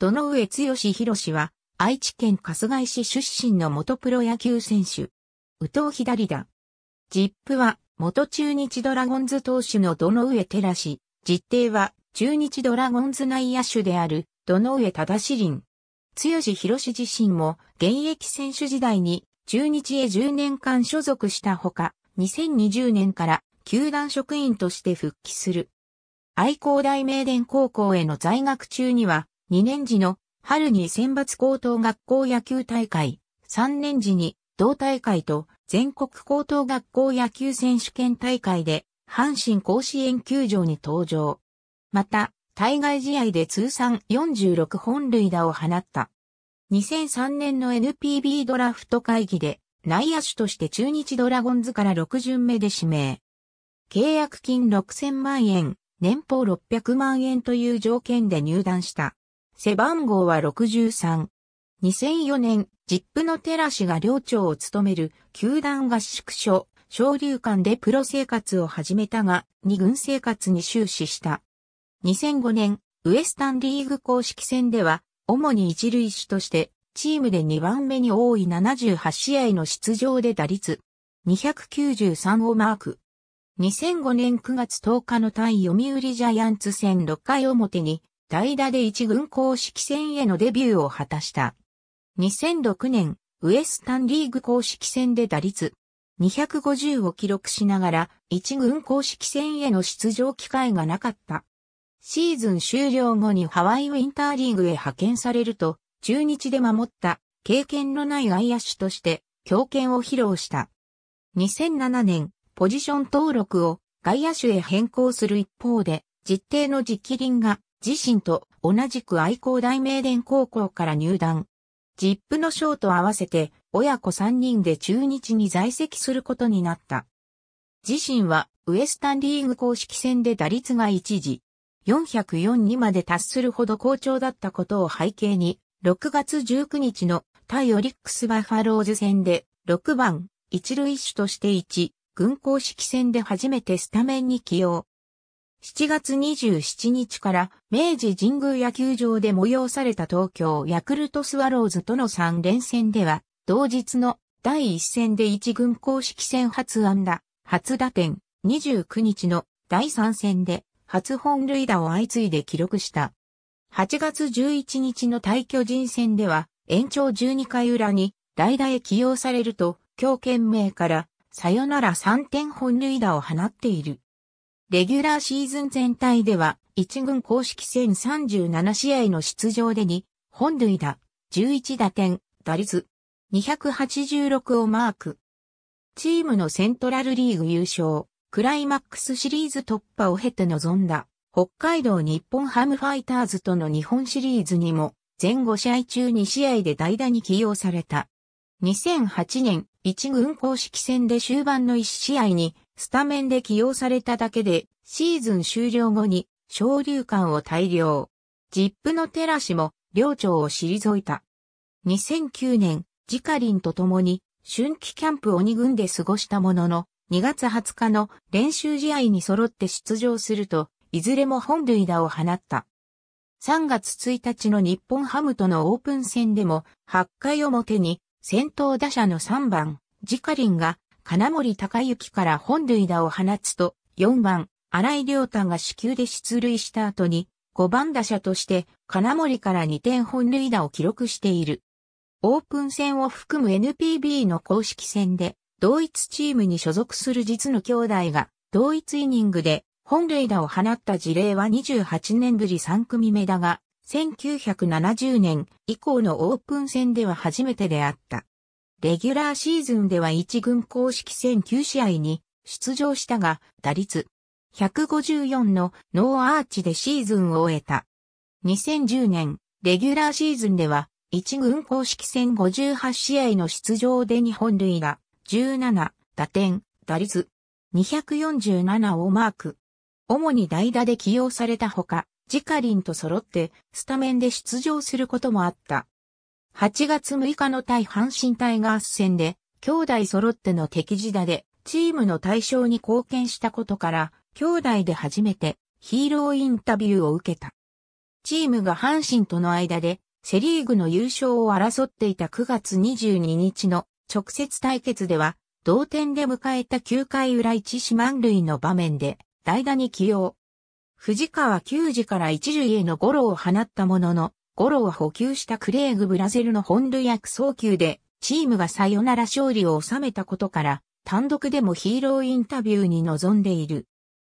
殿上剛博は、愛知県春日井市出身の元プロ野球選手。宇藤左だ。ジップは、元中日ドラゴンズ投手の殿上照し。実定は、中日ドラゴンズ内野手である、殿上忠林。剛博自身も、現役選手時代に、中日へ10年間所属したほか、2020年から球団職員として復帰する。愛工大名電高校への在学中には、2年時の春に選抜高等学校野球大会、3年時に同大会と全国高等学校野球選手権大会で阪神甲子園球場に登場。また、対外試合で通算46本塁打を放った。2003年の NPB ドラフト会議で内野手として中日ドラゴンズから6巡目で指名。契約金6000万円、年俸600万円という条件で入団した。背番号は63。2004年、ジップの寺氏が寮長を務める球団合宿所、昇竜館でプロ生活を始めたが、二軍生活に終始した。2005年、ウエスタンリーグ公式戦では、主に一塁手として、チームで2番目に多い78試合の出場で打率、293をマーク。2005年9月10日の対読売ジャイアンツ戦6回表に、代打で一軍公式戦へのデビューを果たした。2006年、ウエスタンリーグ公式戦で打率250を記録しながら、一軍公式戦への出場機会がなかった。シーズン終了後にハワイウィンターリーグへ派遣されると、中日で守った経験のない外野手として強肩を披露した。2007年、ポジション登録を外野手へ変更する一方で、実定の機輪が自身と同じく愛工大名電高校から入団。ジップのショーと合わせて親子3人で中日に在籍することになった。自身はウエスタンリーグ公式戦で打率が一時404にまで達するほど好調だったことを背景に、6月19日の対オリックスバファローズ戦で6番一塁手として1軍公式戦で初めてスタメンに起用。7月27日から明治神宮野球場で催された東京ヤクルトスワローズとの3連戦では、同日の第1戦で1軍公式戦初安打、初打点、29日の第3戦で初本塁打を相次いで記録した。8月11日の対巨人戦では、延長12回裏に代打へ起用されると、強権名から、さよなら3点本塁打を放っている。レギュラーシーズン全体では、1軍公式戦37試合の出場で2、本塁打、11打点、打率、286をマーク。チームのセントラルリーグ優勝、クライマックスシリーズ突破を経て臨んだ、北海道日本ハムファイターズとの日本シリーズにも、前後試合中2試合で代打に起用された。2008年、1軍公式戦で終盤の1試合にスタメンで起用されただけで、シーズン終了後に、昇竜館を大量。ジップのテラシも、寮長を退いた。2009年、ジカリンと共に、春季キャンプ鬼軍で過ごしたものの、2月20日の練習試合に揃って出場すると、いずれも本塁打を放った。3月1日の日本ハムとのオープン戦でも、8回表に先頭打者の3番、ジカリンが金森隆之から本塁打を放つと、4番、荒井良太が死球で出塁した後に、5番打者として金森から2点本塁打を記録している。オープン戦を含む NPB の公式戦で、同一チームに所属する実の兄弟が、同一イニングで本塁打を放った事例は28年ぶり3組目だが、1970年以降のオープン戦では初めてであった。レギュラーシーズンでは1軍公式戦9試合に出場したが、打率154のノーアーチでシーズンを終えた。2010年、レギュラーシーズンでは、1軍公式戦58試合の出場で日本類が17、打点、打率247をマーク。主に代打で起用されたほか、ジカリンと揃ってスタメンで出場することもあった。8月6日の対阪神タイガース戦で、兄弟揃っての敵地打で、チームの対象に貢献したことから、兄弟で初めてヒーローインタビューを受けた。チームが阪神との間で、セリーグの優勝を争っていた9月22日の直接対決では、同点で迎えた9回裏一四満塁の場面で、代打に起用。藤川球児から一塁へのゴロを放ったものの、ゴロを補給したクレーグブラゼルの本塁役送球で、チームがサヨナラ勝利を収めたことから、単独でもヒーローインタビューに臨んでいる。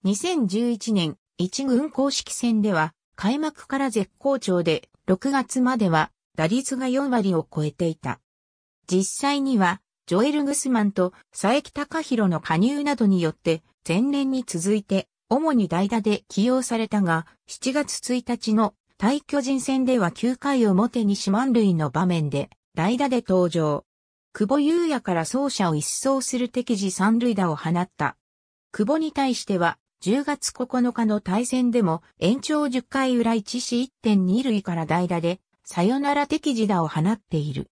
2011年、一軍公式戦では、開幕から絶好調で、6月までは、打率が4割を超えていた。実際には、ジョエル・グスマンと佐伯隆弘の加入などによって、前年に続いて、主に代打で起用されたが、7月1日の対巨人戦では9回表に四万塁の場面で、代打で登場。久保優也から走者を一掃する敵時三塁打を放った。久保に対しては、10月9日の対戦でも延長10回裏一死1.2塁から代打で、さよなら敵時打を放っている。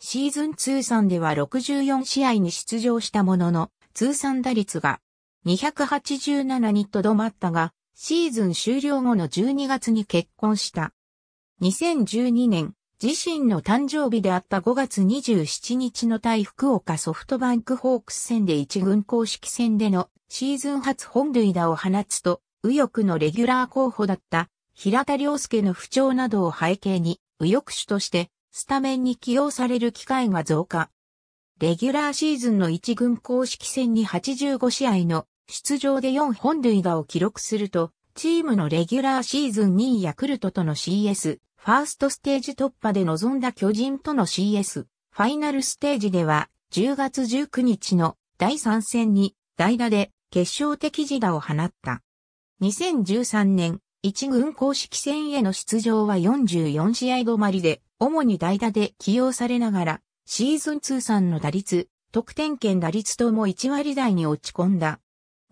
シーズン通算では64試合に出場したものの、通算打率が287にとどまったが、シーズン終了後の12月に結婚した。2012年、自身の誕生日であった5月27日の対福岡ソフトバンクホークス戦で一軍公式戦でのシーズン初本塁打を放つと、右翼のレギュラー候補だった平田良介の不調などを背景に、右翼手としてスタメンに起用される機会が増加。レギュラーシーズンの一軍公式戦に85試合の出場で4本塁打を記録すると、チームのレギュラーシーズン2位ヤクルトとの CS、ファーストステージ突破で臨んだ巨人との CS、ファイナルステージでは、10月19日の第3戦に代打で決勝的自打を放った。2013年、一軍公式戦への出場は44試合止まりで、主に代打で起用されながら、シーズン通算の打率、得点圏打率とも1割台に落ち込んだ。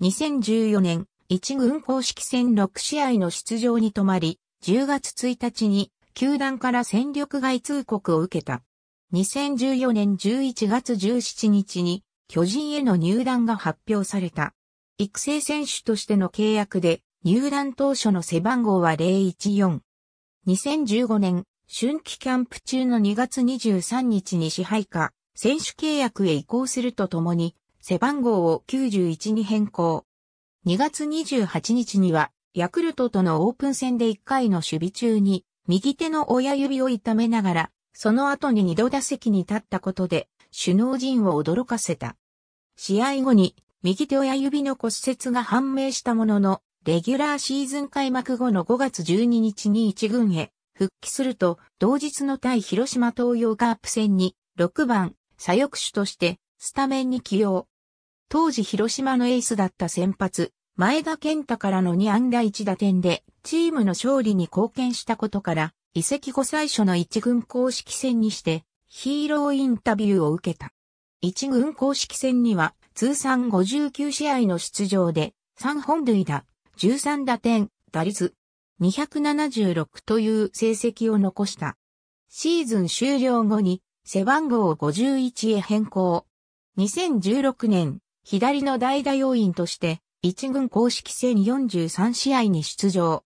2014年、一軍公式戦6試合の出場に止まり、10月1日に球団から戦力外通告を受けた。2014年11月17日に巨人への入団が発表された。育成選手としての契約で入団当初の背番号は014。2015年、春季キャンプ中の2月23日に支配下、選手契約へ移行するとともに、背番号を91に変更。2月28日には、ヤクルトとのオープン戦で1回の守備中に、右手の親指を痛めながら、その後に2度打席に立ったことで、首脳陣を驚かせた。試合後に、右手親指の骨折が判明したものの、レギュラーシーズン開幕後の5月12日に1軍へ復帰すると、同日の対広島東洋カープ戦に6番左翼手としてスタメンに起用。当時広島のエースだった先発、前田健太からの2安打1打点で、チームの勝利に貢献したことから、移籍後最初の一軍公式戦にして、ヒーローインタビューを受けた。一軍公式戦には、通算59試合の出場で、3本塁打、13打点、打率、276という成績を残した。シーズン終了後に背番号51へ変更。2016年左の代打要員として、一軍公式戦43試合に出場。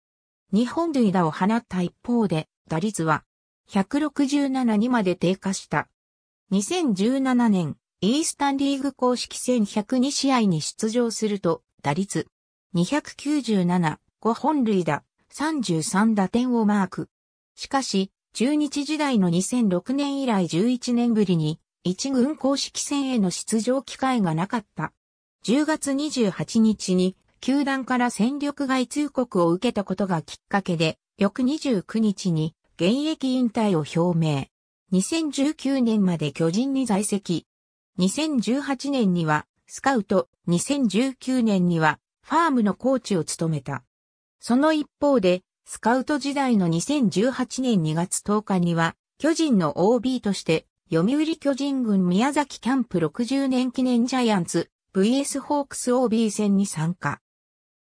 日本塁打を放った一方で、打率は167にまで低下した。2017年、イースタンリーグ公式戦102試合に出場すると、打率297、5本塁打、33打点をマーク。しかし、中日時代の2006年以来11年ぶりに、一軍公式戦への出場機会がなかった。10月28日に球団から戦力外通告を受けたことがきっかけで、翌29日に現役引退を表明。2019年まで巨人に在籍。2018年にはスカウト、2019年にはファームのコーチを務めた。その一方で、スカウト時代の2018年2月10日には巨人の OB として読売巨人軍宮崎キャンプ60年記念ジャイアンツ VS ホークス OB 戦に参加。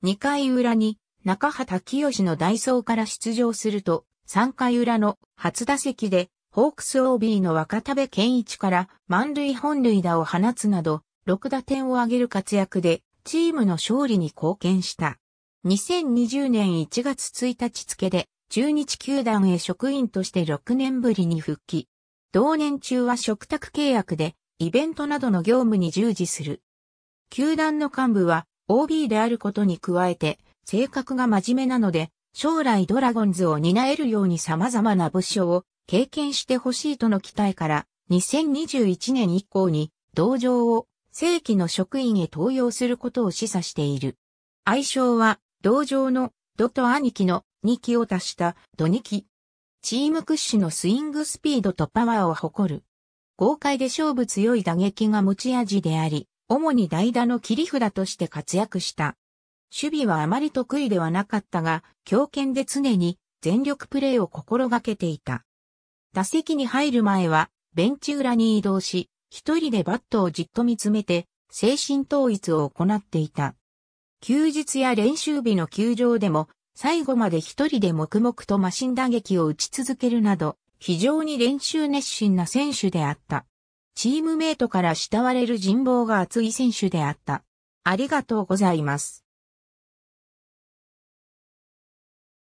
2回裏に中畑清の代走から出場すると、3回裏の初打席でホークス OB の若田部健一から満塁本塁打を放つなど、6打点を挙げる活躍でチームの勝利に貢献した。2020年1月1日付で中日球団へ職員として6年ぶりに復帰。同年中は食卓契約で、イベントなどの業務に従事する。球団の幹部は OB であることに加えて、性格が真面目なので、将来ドラゴンズを担えるように様々な部署を経験してほしいとの期待から、2021年以降に同情を正規の職員へ登用することを示唆している。愛称は、同情の、ドと兄貴の、2期を足した、ドニキ。チーム屈指のスイングスピードとパワーを誇る。豪快で勝負強い打撃が持ち味であり、主に代打の切り札として活躍した。守備はあまり得意ではなかったが、強肩で常に全力プレーを心がけていた。打席に入る前は、ベンチ裏に移動し、一人でバットをじっと見つめて、精神統一を行っていた。休日や練習日の球場でも最後まで一人で黙々とマシン打撃を打ち続けるなど、非常に練習熱心な選手であった。チームメイトから慕われる人望が厚い選手であった。ありがとうございます。